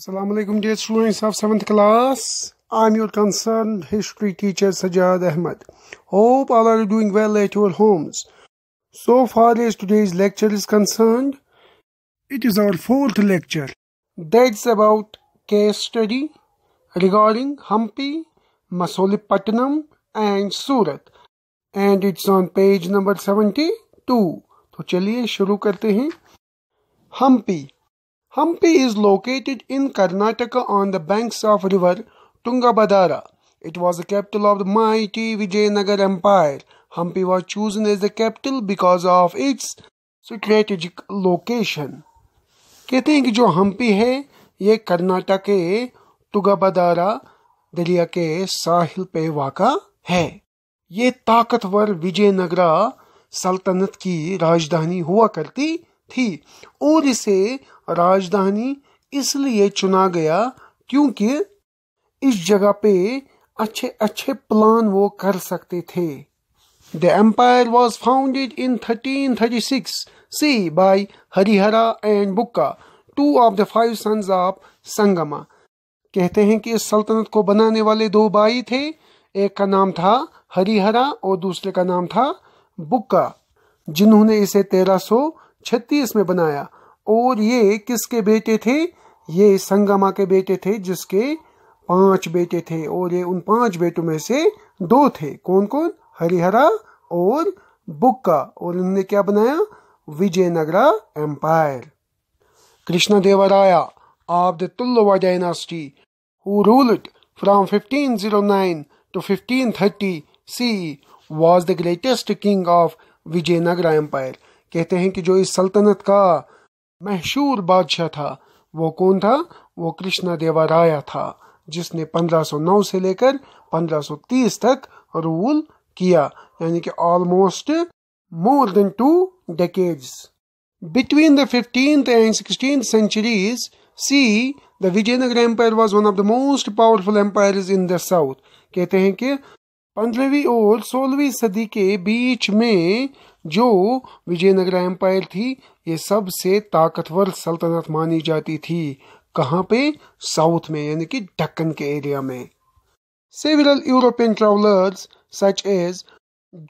Assalamualaikum dear students of 7th class. I'm your concerned history teacher Sajad Ahmed. Hope all are doing well at your homes. So far as today's lecture is concerned, it is our fourth lecture. That's about case study regarding Hampi, Masolipatnam and Surat. And it's on page number 72. तो चलिए शुरू करते हैं Hampi Hampi is located in Karnataka on the banks of river Tungabhadra. It was the capital of the mighty Vijayanagar Empire. Hampi was chosen as the capital because of its strategic location. कहते हैं कि जो हम्पी है ये कर्नाटक के तुगाबादारा दरिया के साहिल पे वाका है ये ताकतवर विजयनगरा सल्तनत की राजधानी हुआ करती थी और इसे राजधानी इसलिए चुना गया क्योंकि इस जगह पे अच्छे अच्छे प्लान वो कर सकते थे the empire was founded in thirteen thirty six C by Harihara and Bukka two of the five sons of Sangama कहते हैं कि इस सल्तनत को बनाने वाले दो भाई थे एक का नाम था हरिहरा और दूसरे का नाम था बुक्का जिन्होंने इसे तेरह सौ छत्तीस में बनाया और ये किसके बेटे थे ये संगमा के बेटे थे जिसके पांच बेटे थे और ये उन पांच बेटों में से दो थे कौन कौन हरिहरा और बुक्का और इन्होंने क्या बनाया Vijayanagara empire Krishna Devaraya of the Tuluva dynasty who ruled from 1509 to 1530 C was the greatest king of Vijayanagara empire कहते हैं कि जो इस सल्तनत का मशहूर बादशाह था वो कौन था वो कृष्णा देवा राय था जिसने 1509 से लेकर 1530 तक रूल किया यानी कि almost more than two decades between the fifteenth and sixteen centuries C the Vijayanagar empire was one of the most powerful empire in the south कहते हैं कि पंद्रहवीं और सोलहवीं सदी के बीच में जो विजयनगर एम्पायर थी ये सबसे ताकतवर सल्तनत मानी जाती थी कहाँ पे साउथ में यानी कि डक्कन के एरिया में several European travellers such as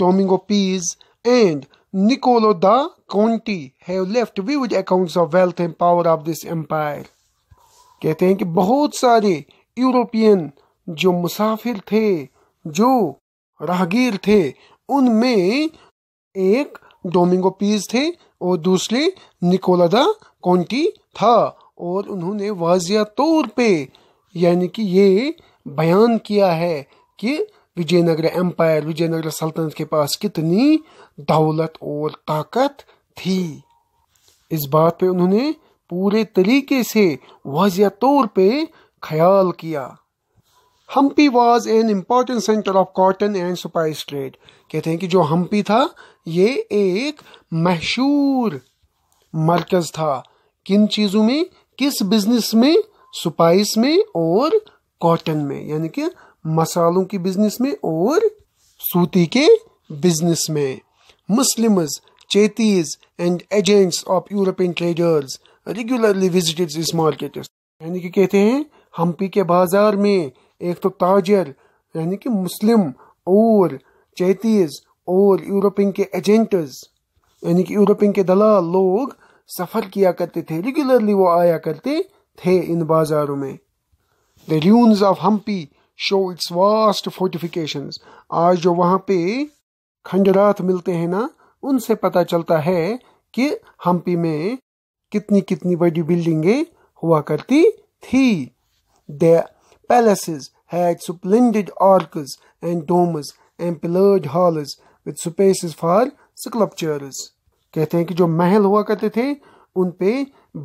Domingo Paes and Niccolo de Conti have left vivid accounts of wealth and power of this empire कहते हैं कि बहुत सारे यूरोपियन जो मुसाफिर थे जो राहगीर थे उनमें एक डोमिंगो पीज थे और दूसरे निकोला द था और उन्होंने वाजिया तौर पे यानी कि ये बयान किया है कि विजयनगर एम्पायर विजयनगर सल्तनत के पास कितनी दौलत और ताकत थी इस बात पे उन्होंने पूरे तरीके से वाजिया तौर पे ख्याल किया Hampi was an important centre of cotton and spice trade कहते हैं कि जो हम्पी था ये एक मशहूर मरकज था किन चीज़ों में किस बिजनेस में स्पाइस में और कॉटन में यानी कि मसालों की बिजनेस में और सूती के बिजनेस में Muslim Chettis and agents of European traders regularly visited इस मार्केट यानी कि कहते हैं हम्पी के बाजार में एक तो ताजर यानी कि मुस्लिम और चैतीज और यूरोपियन के एजेंटर्स यानी कि यूरोपियन के दलाल लोग सफ़र किया करते थे रेगुलरली वो आया करते थे इन बाज़ारों में the ruins of Hampi show its vast fortification आज जो वहाँ पे खंडरात मिलते हैं ना उनसे पता चलता है कि हम्पी में कितनी कितनी बड़ी बिल्डिंगें हुआ करती थी the palaces had splendid arches and domes and pillared halls with spaces for sculptures. कहते हैं कि जो महल हुआ करते थे उन पे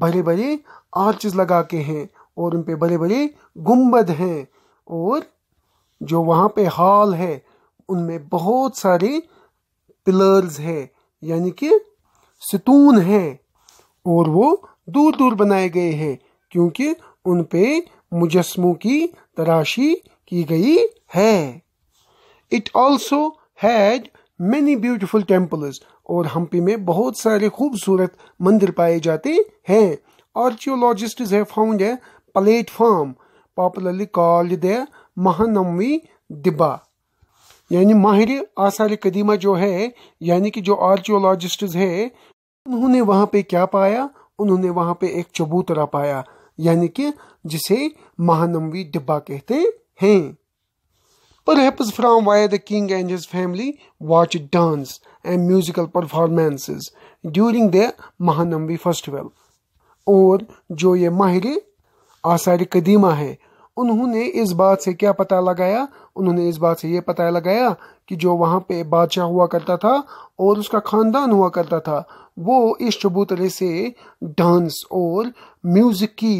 बड़े बड़े आर्चेस लगा के हैं और उन पे बड़े बड़े गुम्बद हैं और जो वहाँ पे हॉल है उनमें बहुत सारे पिलर्स है यानी कि सतून है और वो दूर दूर बनाए गए हैं क्योंकि उन पे मुजस्मों की तराशी की गई है it also had many beautiful temples और हम्पी में बहुत सारे खूबसूरत मंदिर पाए जाते हैं आर्चियोलॉजिस्ट have found a platform popularly called the Mahanavami dibba यानी माहिर आसार कदीमा जो है यानी कि जो आर्चियोलॉजिस्ट है उन्होंने वहाँ पे क्या पाया उन्होंने वहाँ पे एक चबूतरा पाया यानी कि जिसे महानमवी डिब्बा कहते हैं Perhaps from where the king and his family watch dance and musical performances during the Mahanavami festival और जो ये माहिर आसार कदीमा है उन्होंने इस बात से क्या पता लगाया उन्होंने इस बात से ये पता लगाया कि जो वहाँ पे बादशाह हुआ करता था और उसका खानदान हुआ करता था वो इस चबूतरे से डांस और म्यूज़िक की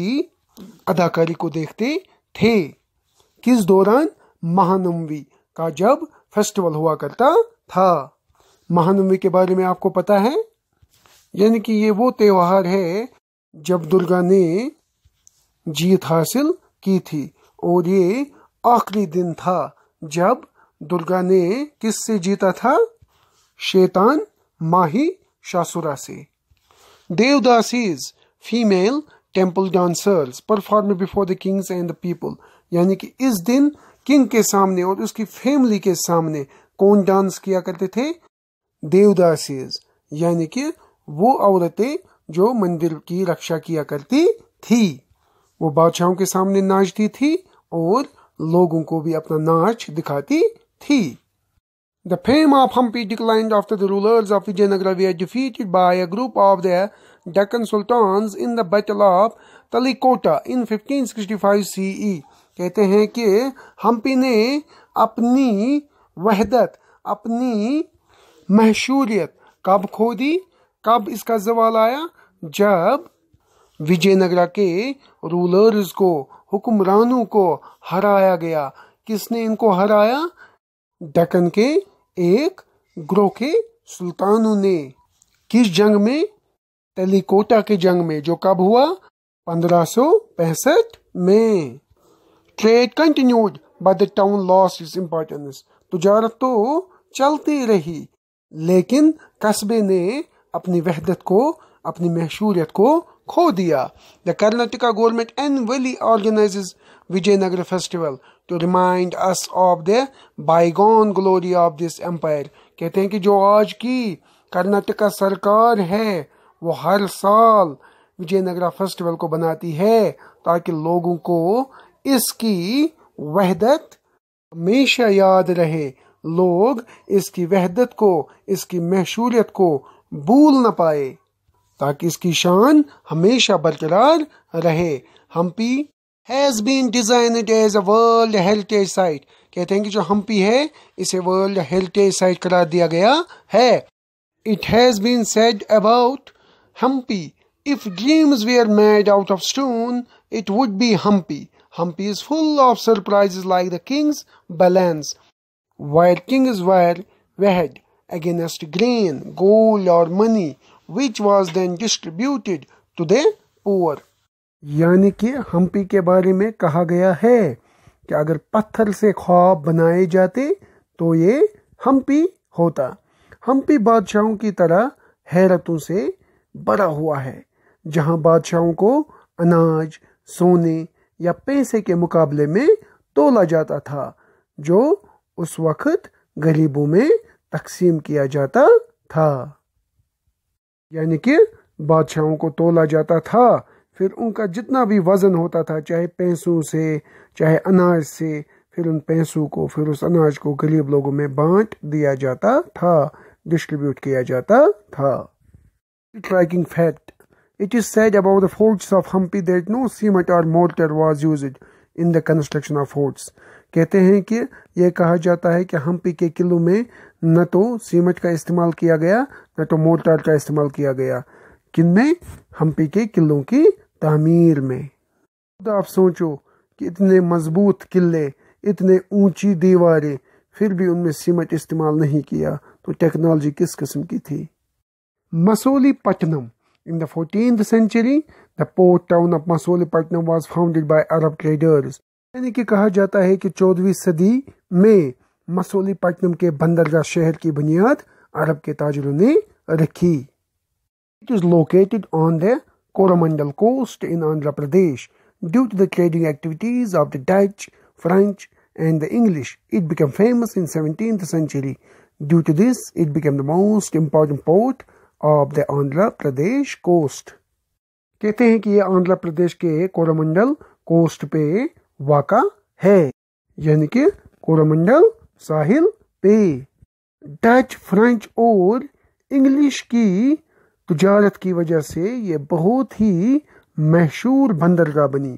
अदाकारी को देखते थे किस दौरान महानवमी का जब फेस्टिवल हुआ करता था महानवमी के बारे में आपको पता है यानी कि ये वो त्योहार है जब दुर्गा ने जीत हासिल की थी और ये आखिरी दिन था जब दुर्गा ने किससे जीता था शैतान माही शासुरा से devadasis female temple dancers perform before the kings and the people यानी कि इस दिन किंग के सामने और उसकी फैमिली के सामने कौन डांस किया करते थे देवदासीज यानी कि वो औरतें जो मंदिर की रक्षा किया करती थी वो बादशाहों के सामने नाचती थी और लोगों को भी अपना नाच दिखाती थी The fame of Hampi declined after the rulers of Vijayanagara were defeated by a group of their Deccan Sultans in the Battle of Talikota in 1565 CE कहते हैं कि हम्पी ने अपनी वहदत अपनी मशहूरियत कब खो दी कब इसका जवाल आया जब विजयनगरा के रूलर्स को हुक्मरानों को हराया गया किसने इनको हराया डकन के एक ग्रोह के सुल्तानों ने किस जंग में टेलीकोटा की जंग में जो कब हुआ पंद्रह में trade continued but the town lost its importance तजारत तो चलती रही लेकिन कस्बे ने अपनी वहदत को अपनी मशहूरियत को खो दिया the Karnataka government annually organise Vijayanagar festival to remind us of the bygone glory of this empire कहते हैं कि जो आज की कर्नाटका सरकार है वो हर साल विजयनगरा फेस्टिवल को बनाती है ताकि लोगों को इसकी वहदत हमेशा याद रहे लोग इसकी वहदत को इसकी मशहूरियत को भूल न पाए ताकि इसकी शान हमेशा बरकरार रहे Hampi has been designated as a world heritage site कहते हैं कि जो हम्पी है इसे वर्ल्ड हेरिटेज साइट करार दिया गया है it has been said about Hampi. If dreams were made out of stone, it would be Hampi. Hampi is full of surprises like the king's balance, where kings were weighed against grain, gold, or money, which was then distributed to the poor. यानी कि हम्पी के बारे में कहा गया है कि अगर पत्थर से ख्वाब बनाए जाते तो ये हम्पी होता हम्पी बादशाहों की तरह हैरतों से बड़ा हुआ है जहां बादशाहों को अनाज सोने या पैसे के मुकाबले में तोला जाता था जो उस वक्त गरीबों में तकसीम किया जाता था यानी कि बादशाहों को तोला जाता था फिर उनका जितना भी वज़न होता था चाहे पैसों से चाहे अनाज से फिर उन पैसों को फिर उस अनाज को गरीब लोगों में बांट दिया जाता था डिस्ट्रीब्यूट किया जाता था striking fact. It is said about the forts of Hampi that no cement or mortar was used in the construction of forts. कहते हैं कि यह कहा जाता है कि हम्पी के किलों में न तो सीमेंट का इस्तेमाल किया गया न तो मोर्टार का इस्तेमाल किया गया किन में हम्पी के किलों की तमीर में आप सोचो कि इतने मजबूत किले इतने ऊंची दीवारें फिर भी उनमें सीमेंट इस्तेमाल नहीं किया तो टेक्नोलॉजी किस किस्म की थी Masolipatnam. In the 14th century, the port town of Masolipatnam was founded by Arab traders. यानी कि कहा जाता है कि 14वीं सदी में मसोलीपट्टनम के बंदरगाह शहर की बुनियाद अरब के ताजरों ने रखी it is located on the Coromandel coast in Andhra Pradesh due to the trading activities of the Dutch French and the English. It became famous in 17th century. Due to this, it became the most important port of the Andhra Pradesh coast कहते हैं कि ये आंध्र प्रदेश के Coromandel coast पे वाका है यानी कि कोरमंडल साहिल पे डच फ्रेंच और इंग्लिश की तजारत की वजह से ये बहुत ही मशहूर बंदरगाह बनी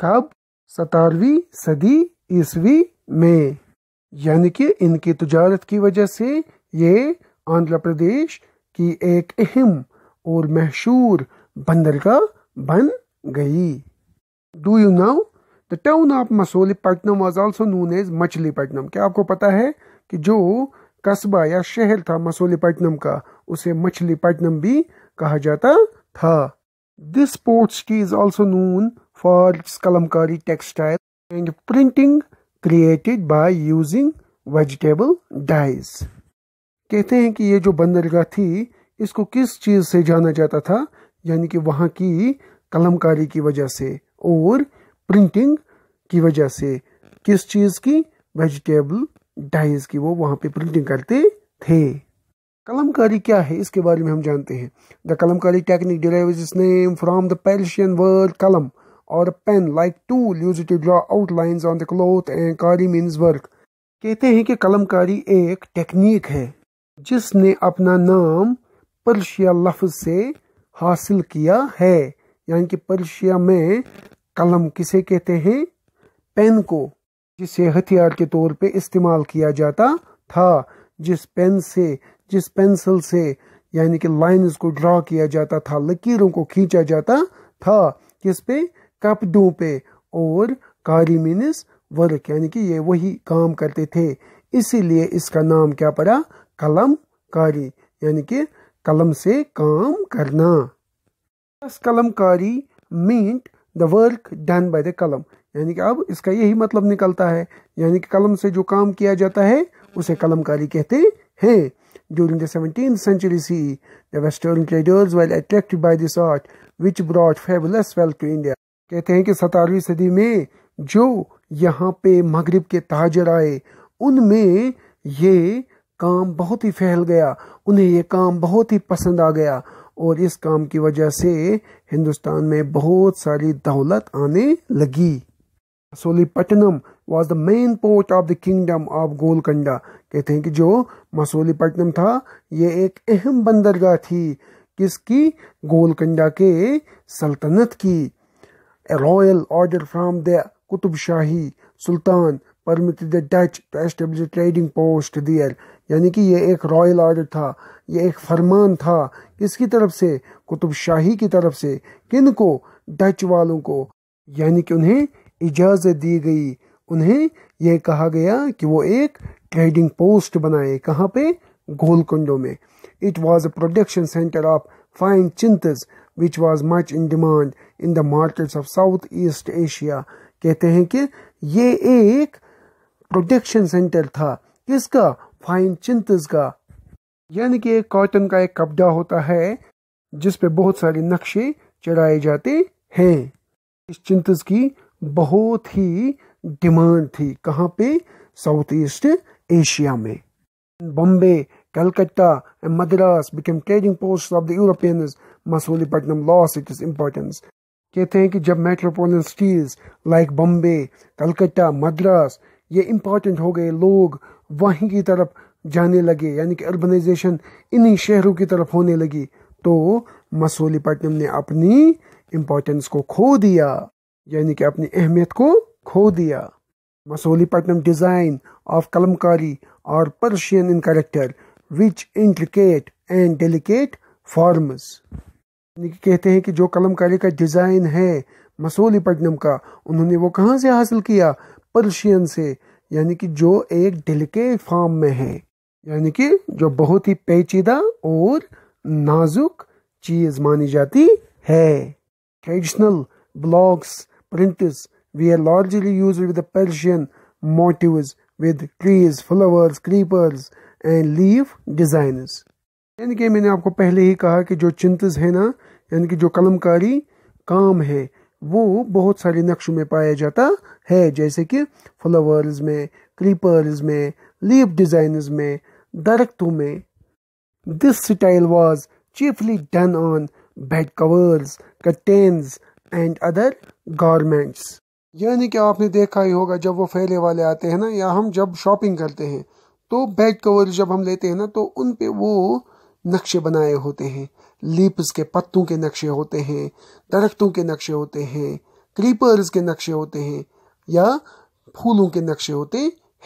कब सतारवी सदी ईस्वी में यानी कि इनकी तजारत की वजह से ये आंध्र प्रदेश की एक अहम और मशहूर बंदरगाह बन गई do you know the town of Masulipatnam was also known as Machilipatnam क्या आपको पता है कि जो कस्बा या शहर था मसोलीपट्टनम का उसे मछलीपट्टनम भी कहा जाता था this port city is also known for kalamkari textile and printing created by using vegetable dyes कहते हैं कि ये जो बंदरगाह थी इसको किस चीज़ से जाना जाता था यानी कि वहां की कलमकारी की वजह से और प्रिंटिंग की वजह से किस चीज़ की वेजिटेबल डाइज की वो वहां पे प्रिंटिंग करते थे कलमकारी क्या है इसके बारे में हम जानते हैं the kalamkari technique derives its name from the Persian word kalam और pen like tool used to draw outlines on the cloth and kari means work कहते हैं कि कलमकारी एक टेक्निक है जिसने अपना नाम पर्शिया लफ्ज से हासिल किया है यानी कि पर्शिया में कलम किसे कहते हैं पेन को जिसे हथियार के तौर पे इस्तेमाल किया जाता था जिस पेन से जिस पेंसिल से यानी कि लाइंस को ड्रा किया जाता था लकीरों को खींचा जाता था किस पे कपड़ों पे और कारी मीनस वर्क यानी कि ये वही काम करते थे इसीलिए इसका नाम क्या पड़ा कलम कारी यानी कि कलम से काम करना plus Kalamkari the work done by the kalam यानी कि अब इसका यही मतलब निकलता है यानी कि कलम से जो काम किया जाता है उसे कलमकारी कहते हैं during the seventeen century C the western traders were attracted by this art which brought fabulous wealth to India कहते हैं कि 17वीं सदी में जो यहाँ पे मगरिब के ताजर आए उनमें ये काम बहुत ही फैल गया उन्हें ये काम बहुत ही पसंद आ गया और इस काम की वजह से हिंदुस्तान में बहुत सारी दौलत आने लगी Masulipatnam was the main port of the kingdom of Golconda कहते हैं कि जो मसूलीपट्टनम था ये एक अहम बंदरगाह थी किसकी गोलकंडा के सल्तनत की royal order from the Qutb Shahi sultan permitted the Dutch to establish trading post there यानी कि ये एक रॉयल ऑर्डर था ये एक फरमान था किसकी तरफ से कुतुब शाही की तरफ से किन को डच वालों को यानी कि उन्हें इजाज़त दी गई उन्हें यह कहा गया कि वो एक ट्रेडिंग पोस्ट बनाए कहाँ पे गोलकुंडो में it was a production centre of fine chintz which was much in demand in the markets of south east Asia कहते हैं कि ये एक प्रोडक्शन सेंटर था किसका फाइन चिंतस का यानी कि कॉटन का एक कपड़ा होता है जिस पे बहुत सारे नक्शे चढ़ाए जाते हैं इस चिंतस की बहुत ही डिमांड थी कहाँ पे साउथ ईस्ट एशिया में Bombay Calcutta and Madras became trading post of the Europeans Masulipatnam lost it is importance कहते हैं कि जब metropolitan cities like Bombay Calcutta Madras ये इम्पोर्टेंट हो गए लोग वहीं की तरफ जाने लगे यानी कि अर्बनाइजेशन इन्हीं शहरों की तरफ होने लगी तो मसूलीपट्टनम ने अपनी इम्पोर्टेंस को खो दिया यानी कि अपनी अहमियत को खो दिया मसूलीपट्टनम डिज़ाइन ऑफ कलमकारी और Persian in character which intricate and delicate forms कहते हैं कि जो कलमकारी का डिज़ाइन है मसूलीपट्टनम का उन्होंने वो कहाँ से हासिल किया पर्शियन से यानी कि जो एक ढिलके फॉर्म में है यानी कि जो बहुत ही पेचीदा और नाजुक चीज मानी जाती है traditional blocks prints we are largely use with Persian motif with trees flowers creepers and leave designers यानी कि मैंने आपको पहले ही कहा कि जो चिंतज है ना यानी कि जो कलमकारी काम है वो बहुत सारे नक्शों में पाया जाता है जैसे कि फ्लावर्स में क्रीपर्स में लीफ डिजाइनर्स में दरख्तों में this style was chiefly done on bed covers curtains and other garments यानी कि आपने देखा ही होगा जब वो फैले वाले आते हैं ना या हम जब शॉपिंग करते हैं तो बेड कवर जब हम लेते हैं ना तो उन पे वो नक्शे बनाए होते हैं लीप्स के पत्तों के नक्शे होते हैं दरख्तों के नक्शे होते हैं क्रीपर्स के नक्शे होते हैं या फूलों के नक्शे होते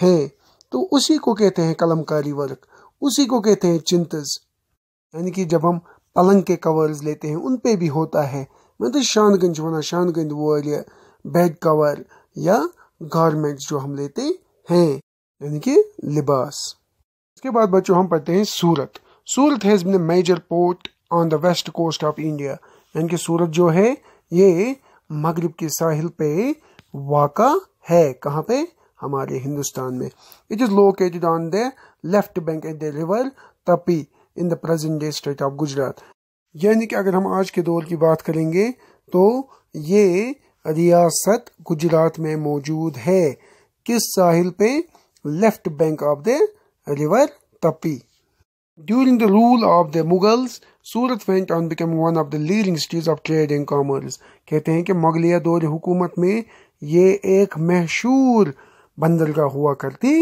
हैं तो उसी को कहते हैं कलमकारी वर्क उसी को कहते हैं चिंतज यानी कि जब हम पलंग के कवर्स लेते हैं उन पे भी होता है मतलब शानगंज होना शानगंज वो बेड कवर या गारमेंट्स जो हम लेते हैं यानी कि लिबास इसके बाद बच्चों हम पढ़ते हैं Surat Surat has been major port on the west coast of India यानी कि सूरज जो है ये मगरब के साहिल पे वाका है कहाँ पे हमारे हिंदुस्तान में it is located on the left bank at the river Tapi in the present day state of Gujarat यानी कि अगर हम आज के दौर की बात करेंगे तो ये रियासत गुजरात में मौजूद है किस साहिल पे left bank of the river Tapi During the rule of the Mughals, Surat went on becoming one of the leading cities of trade and commerce. कहते हैं कि मुगलिया दौर हुकूमत में ये एक मशहूर बंदरगाह हुआ करती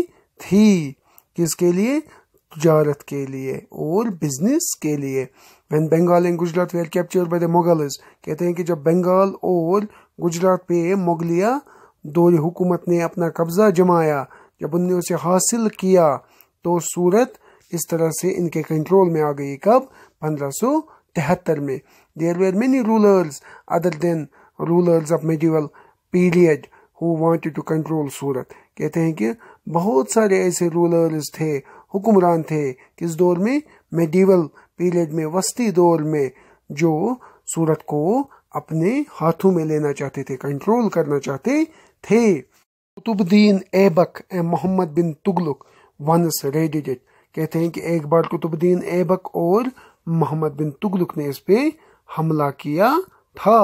थी किसके लिए तजारत के लिए और बिजनेस के लिए When Bengal and Gujarat were captured by the Mughals, कहते हैं कि जब बंगाल और गुजरात पे मुगलिया दौर हुकूमत ने अपना कब्जा जमाया जब उनने उसे हासिल किया तो सूरत इस तरह से इनके कंट्रोल में आ गई कब पंद्रह में there were many rulers other than rulers of medieval period who wanted to control Surat कहते हैं कि बहुत सारे ऐसे रूलर्स थे हुक्मरान थे किस दौर में मेडिवल पीरियड में वस्ती दौर में जो सूरत को अपने हाथों में लेना चाहते थे कंट्रोल करना चाहते थे Qutbuddin Aibak a Mohammad bin Tughlaq once raided it कहते हैं कि एक बार कुतुबुद्दीन ऐबक और मोहम्मद बिन तुगलुक ने इस पे हमला किया था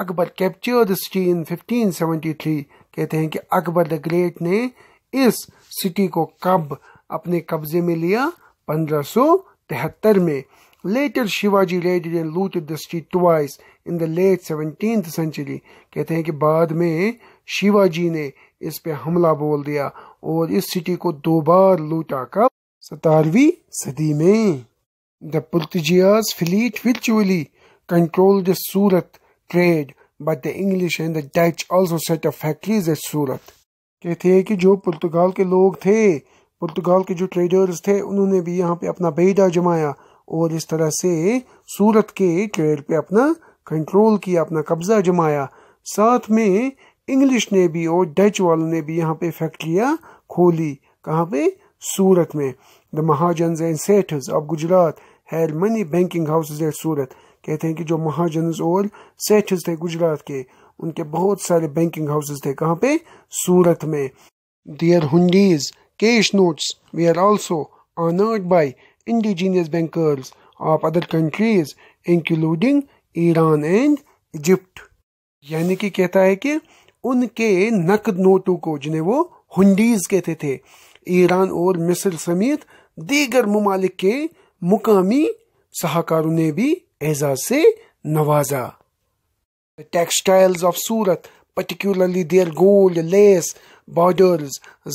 अकबर कैप्चर्ड सिटी इन 1573 कहते हैं कि अकबर द ग्रेट ने इस सिटी को कब अपने कब्जे में लिया 1573 में later Shivaji raided and looted the city twice in the late seventeen century कहते हैं कि बाद में शिवाजी ने इस पे हमला बोल दिया और इस सिटी को दो बार लूटा कब सतारवी सदी में द Portuguese fleet विचुअली control the Surat trade but the English and the Dutch also set up factories at Surat कहते हैं कि जो पुर्तगाल के लोग थे पुर्तगाल के जो ट्रेडर्स थे उन्होंने भी यहाँ पे अपना बेड़ा जमाया और इस तरह से सूरत के ट्रेड पे अपना कंट्रोल किया अपना कब्जा जमाया साथ में इंग्लिश ने भी और डच वालों ने भी यहाँ पे फैक्ट्रियाँ खोली कहाँ पे सूरत में द महाजन एंड सेठर्स of Gujarat had money banking houses at Surat कहते हैं कि जो महाजन और सेठर्स थे गुजरात के उनके बहुत सारे बैंकिंग हाउसेज थे कहाँ पे सूरत में देयर हुडीज cash notes we are also honoured by indigenous bankers of other countries including Iran and Egypt यानी कि कहता है कि उनके नकद नोटों को जिन्हें वो हुडीज कहते थे ईरान और मिस्र समेत दीगर ममालिक के मुकामी सहाकारों ने भी एजाज से नवाजा textiles of Surat particularly their gold lace border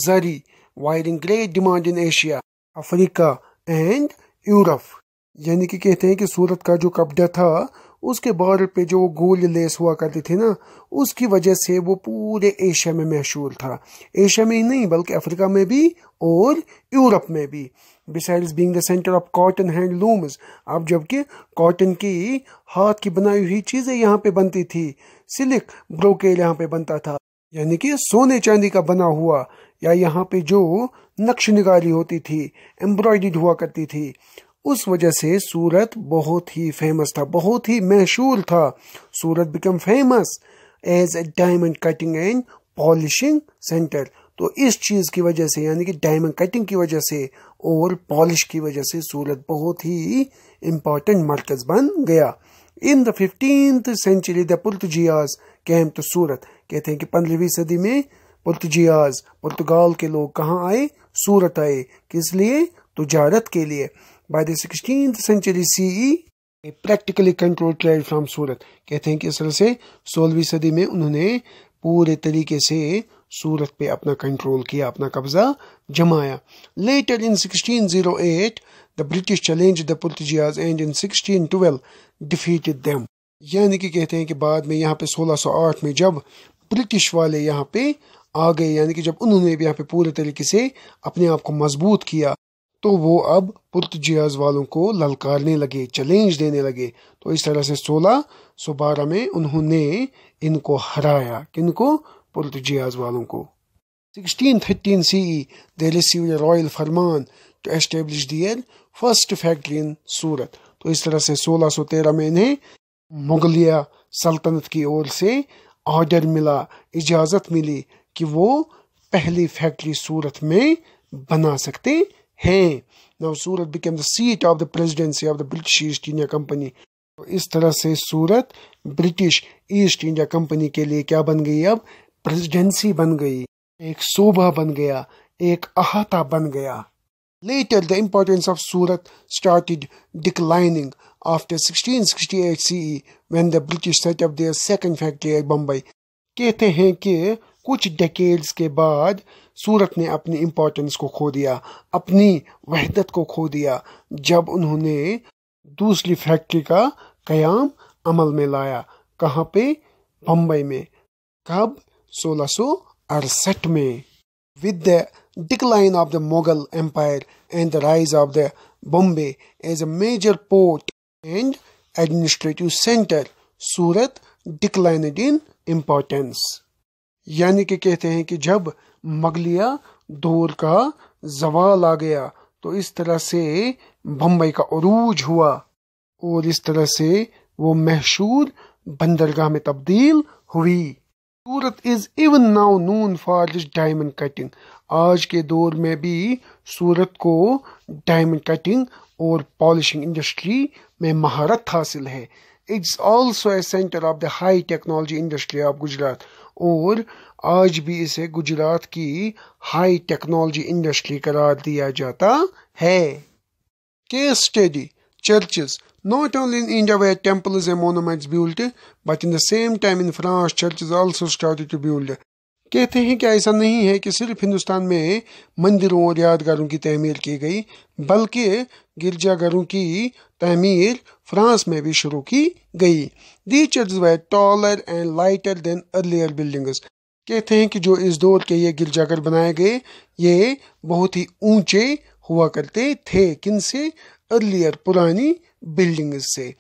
zari wiring great demand in Asia Africa and Europe यानी कि कहते हैं कि सूरत का जो कब्जा था उसके बॉर्डर पे जो गोल लेस हुआ करती थी ना उसकी वजह से वो पूरे एशिया में मशहूर था एशिया में ही नहीं बल्कि अफ्रीका में भी और यूरोप में भी besides being centre of cotton looms अब जबकि कॉटन की हाथ की बनाई हुई चीज़ें यहाँ पे बनती थी सिलिक ब्रोकेल यहाँ पे बनता था यानी कि सोने चांदी का बना हुआ या यहाँ पे जो नक्श निगारी होती थी एम्ब्रॉयड हुआ करती थी उस वजह से सूरत बहुत ही फेमस था बहुत ही मशहूर था Surat become famous as a diamond cutting and polishing centre तो इस चीज़ की वजह से यानी कि डायमंड कटिंग की वजह से और पॉलिश की वजह से सूरत बहुत ही इम्पोर्टेंट मरकज़ बन गया in the fifteen century the Portuguese came to Surat कहते हैं कि पंद्रहवीं सदी में पुर्तजियाज पुर्तगाल के लोग कहाँ आए सूरत आए किस लिए तजारत के लिए By the 16th century CE, a practically controlled trade from Surat कहते हैं कि असल से 16वीं सदी में उन्होंने पूरे तरीके से सूरत पे अपना कंट्रोल किया अपना कब्जा जमाया later in 1608 the British challenge the Portuguese and in 1612 defeated them यानी कि कहते हैं कि बाद में यहाँ पे 1608 में जब ब्रिटिश वाले यहाँ पे आ गए यानी कि जब उन्होंने भी यहाँ पे पूरे तरीके से अपने आप को मजबूत किया तो वो अब पुर्तजियाज वालों को ललकारने लगे चैलेंज देने लगे तो इस तरह से सोलह सौ बारह में उन्होंने इनको हराया किनको पुर्तजियाज वालों को 1613 CE, they received a royal farman to establish their first factory in Surat तो इस तरह से सोलह तेरह में इन्हें मुगलिया सल्तनत की ओर से ऑर्डर मिला इजाज़त मिली कि वो पहली फैक्ट्री सूरत में बना सकते हैं now Surat became the seat of the presidency of the British East India Company तो इस तरह से Surat British East India Company के लिए क्या बन गई अब प्रेसिडेंसी बन गई एक सूबा बन गया एक अहाता बन गया later the importance of Surat started declining after 1668 C when the British set up their second factory at Bombay कहते हैं कि कुछ डेकेड्स के बाद सूरत ने अपनी इम्पोर्टेंस को खो दिया अपनी वहदत को खो दिया जब उन्होंने दूसरी फैक्ट्री का कयाम अमल में लाया कहाँ पे बम्बई में कब सोलह में with the decline of the Mughal empire and the rise of the Bombay as a major port and administrative centre Surat decline in importance यानी कि कहते हैं कि जब मगलिया दौर का जवाल आ गया तो इस तरह से बम्बई का अरूज हुआ और इस तरह से वो मशहूर बंदरगाह में तब्दील हुई Surat is even now known for this diamond cutting आज के दौर में भी सूरत को डायमंड कटिंग और पॉलिशिंग इंडस्ट्री में महारत हासिल है it's also a centre of the high technology industry of Gujarat और आज भी इसे गुजरात की हाई टेक्नोलॉजी इंडस्ट्री करार दिया जाता है case study churches not only in India where temples and monuments build but in the same time in France churches also started to build कहते हैं कि ऐसा नहीं है कि सिर्फ हिंदुस्तान में मंदिरों और यादगारों की तहमीर की गई बल्कि गिरजाघरों की तमीर फ्रांस में भी शुरू की गई the church taller and lighter than earlier buildings कहते हैं कि जो इस दौर के ये गिरजाघर बनाए गए ये बहुत ही ऊंचे हुआ करते थे किन से अर्लियर पुरानी बिल्डिंग्स से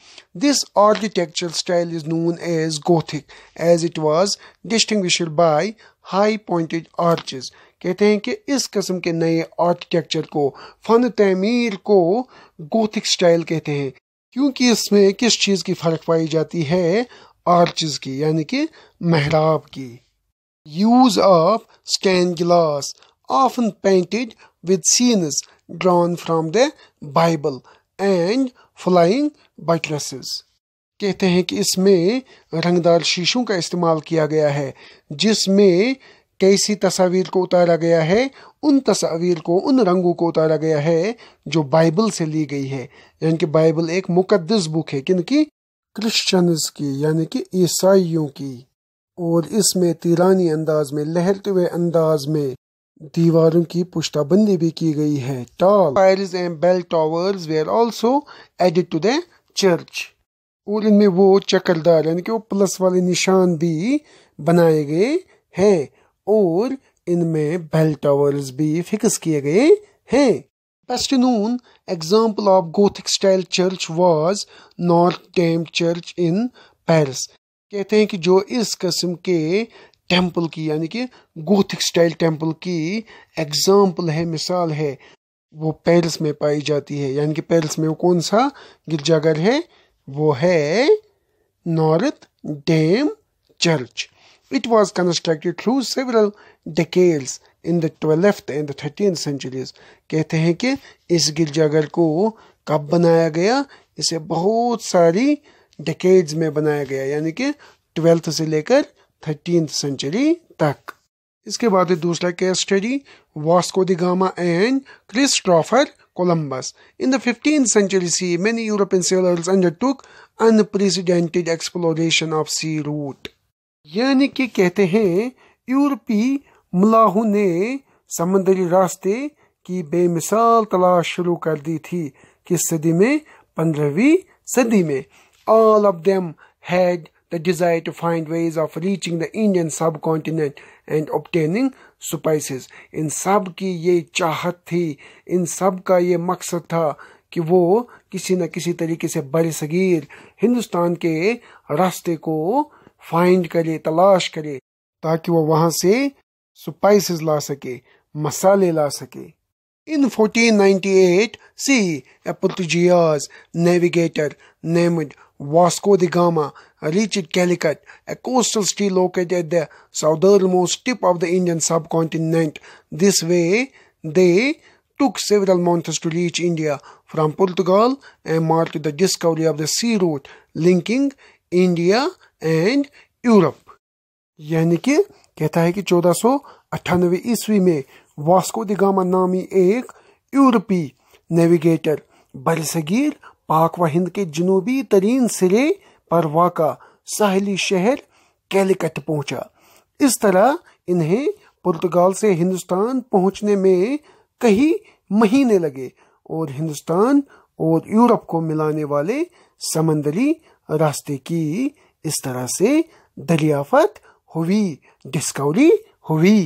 this architecture style is known as Gothic as it was distinguished by high pointed arches कहते हैं कि इस कस्म के नए आर्किटेक्चर को फन तमीर को गोथिक स्टाइल कहते हैं क्योंकि इसमें किस चीज़ की फ़र्क पाई जाती है आर्चिस की यानी कि महराब की use of stained glass often painted with scenes drawn from the Bible and flying buttresses कहते हैं कि इसमें रंगदार शीशों का इस्तेमाल किया गया है जिसमें कैसी तस्वीर को उतारा गया है उन तस्वीर को उन रंगों को उतारा गया है जो बाइबल से ली गई है यानी कि बाइबल एक मुकदस बुक है किनकी क्रिश्चियंस की यानी कि ईसाइयों की और इसमें तिरानी अंदाज में लहरते हुए अंदाज में दीवारों की पुश्ताबंदी भी की गई है tall and bell towers were also added to the church और इनमें वो चक्करदार यानी कि वो प्लस वाले निशान भी बनाए गए हैं और इनमें बेल टावर्स भी फिक्स किए गए हैं best known example of Gothic style church was नॉर्थ डैम चर्च इन पेरिस कहते हैं कि जो इस कस्म के टेम्पल की यानी कि गोथिक स्टाइल टेम्पल की एग्जाम्पल है मिसाल है वो पेरिस में पाई जाती है यानी कि पेरिस में वो कौन सा गिरजाघर है वो है नॉर्थ Dame church It was constructed through several decades in the 12th and the 13th centuries. कहते हैं कि इस गिरजाघर को कब बनाया गया इसे बहुत सारी डेकेड्स में बनाया गया यानी कि ट्वेल्थ से लेकर थर्टीन सेंचुरी तक इसके बाद दूसरा case study Vasco da Gama and Christopher Columbus. In the 15th century CE, many European sailors undertook unprecedented exploration of sea route. यानी कि कहते हैं यूरोपी मुलाहू ने समुद्री रास्ते की बेमिसाल तलाश शुरू कर दी थी किस सदी में पंद्रहवीं सदी में all of them had the desire to find ways of reaching the Indian subcontinent and obtaining spices इन सब की ये चाहत थी इन सब का ये मकसद था कि वो किसी न किसी तरीके से बरसगीर हिंदुस्तान के रास्ते को Find करे तलाश करे ताकि वो वहां से स्पाइसेस ला सके मसाले ला सके In 1498, see a Portuguese navigator named Vasco da Gama reached Calicut, a coastal city located at the southernmost tip of the Indian subcontinent. This way, they took several months to reach India from Portugal and marked the discovery of the sea route linking India and Europe यानी कि कहता है कि चौदह सौ अट्ठानवे ईस्वी में वास्को दिगामा नामी एक यूरोपी नेविगेटर बरसगीर पाक व हिंद के जनूबी तरीन सिरे पर वाका साहली शहर कैलिकट पहुंचा इस तरह इन्हें पुर्तगाल से हिंदुस्तान पहुंचने में कई महीने लगे और हिंदुस्तान और यूरोप को मिलाने वाले समंदरी रास्ते की इस तरह से दलियाफत हुई डिस्कवरी हुई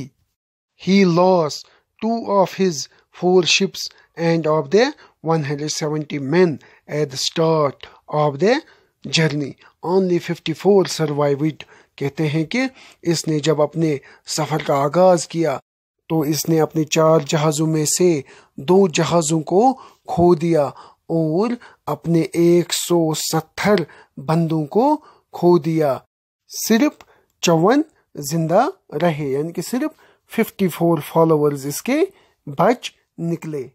he lost two of his four ships and of the 170 men at the start of the journey. Only 54 survived. कहते हैं कि इसने जब अपने सफ़र का आगाज़ किया तो इसने अपने चार जहाज़ों में से दो जहाज़ों को खो दिया और अपने 170 बंदों को खो दिया सिर्फ चौवन जिंदा रहे यानी कि सिर्फ फिफ्टी फोर फॉलोवर्स इसके बच निकले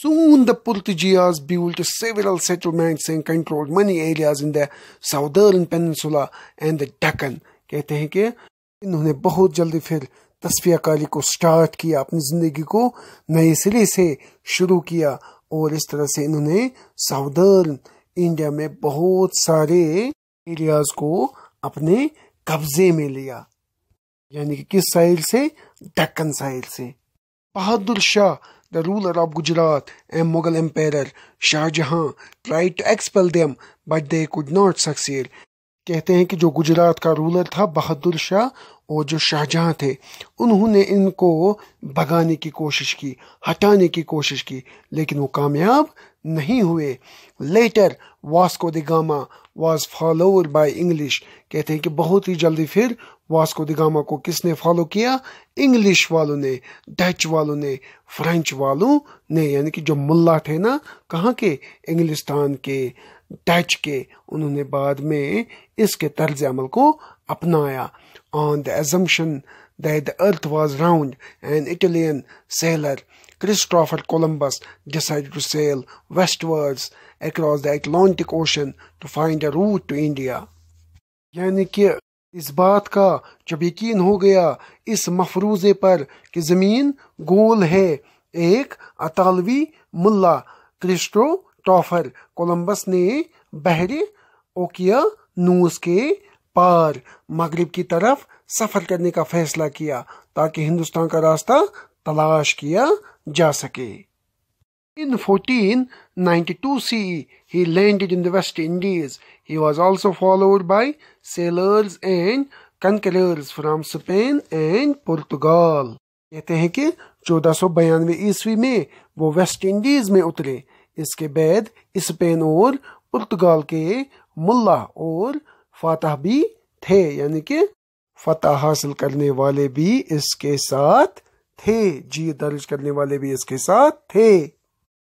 Soon the Portuguese built several settlements and controlled many areas in the southern peninsula and the Deccan. कहते हैं कि इन्होंने बहुत जल्दी फिर कारी को स्टार्ट किया अपनी जिंदगी को नए सिरे से शुरू किया और इस तरह से इन्होंने साउदर्न इंडिया में बहुत सारे एरियाज को अपने कब्जे में लिया यानी कि किस साइड से डक्कन साइड से Bahadur Shah the ruler of Gujarat and Mughal empire Shahjahan try to expel them but they could not succeed कहते हैं कि जो गुजरात का रूलर था बहादुर शाह और जो शाहजहां थे उन्होंने इनको भगाने की कोशिश की हटाने की कोशिश की लेकिन वो कामयाब नहीं हुए later Vasco da Gama was followed by English कहते हैं कि बहुत ही जल्दी फिर वास्को द गामा को किसने फॉलो किया इंग्लिश वालों ने डच वालों ने फ्रेंच वालों ने यानी कि जो मुल्ला थे ना कहाँ के इंग्लिस्तान के डच के उन्होंने बाद में इसके तर्ज अमल को अपनाया on the assumption the earth was round an round, sailor Christopher Columbus decided to sail westwards across the Atlantic Ocean to find a route to India. यानी कि इस बात का जब यकीन हो गया इस मफरूजे पर कि ज़मीन गोल है एक अतालवी मुल्ला क्रिस्टोटॉफर कोलंबस ने बहरे ओकिया नूस के पार मगरब की तरफ सफ़र करने का फैसला किया ताकि हिंदुस्तान का रास्ता तलाश किया जा सके in 1492 C he landed in the West Indies he was also followed by sailors and conquerors from Spain and Portugal कहते हैं कि चौदह सौ बयानवे ईस्वी में वो वेस्ट इंडीज में उतरे इसके बाद स्पेन और पुर्तगाल के मुल्ला और फातह भी थे यानी कि फतेह हासिल करने वाले भी इसके साथ थे जी दर्ज करने वाले भी इसके साथ थे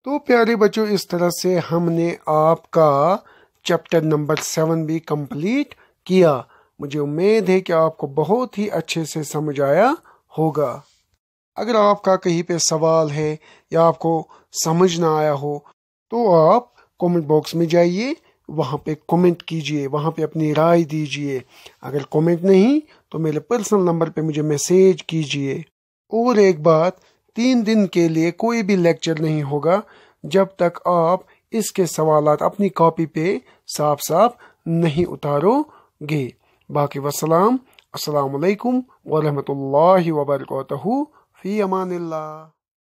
तो प्यारे बच्चों इस तरह से हमने आपका चैप्टर नंबर सेवन भी कंप्लीट किया मुझे उम्मीद है कि आपको बहुत ही अच्छे से समझ आया होगा अगर आपका कहीं पे सवाल है या आपको समझ ना आया हो तो आप कमेंट बॉक्स में जाइए वहाँ पे कमेंट कीजिए वहाँ पे अपनी राय दीजिए अगर कमेंट नहीं तो मेरे पर्सनल नंबर पे मुझे मैसेज कीजिए और एक बात तीन दिन के लिए कोई भी लेक्चर नहीं होगा जब तक आप इसके सवाल अपनी कॉपी पे साफ साफ नहीं उतारोगे बाकी वसलाम असलकम वरहमल वबरकू फ़ी अमान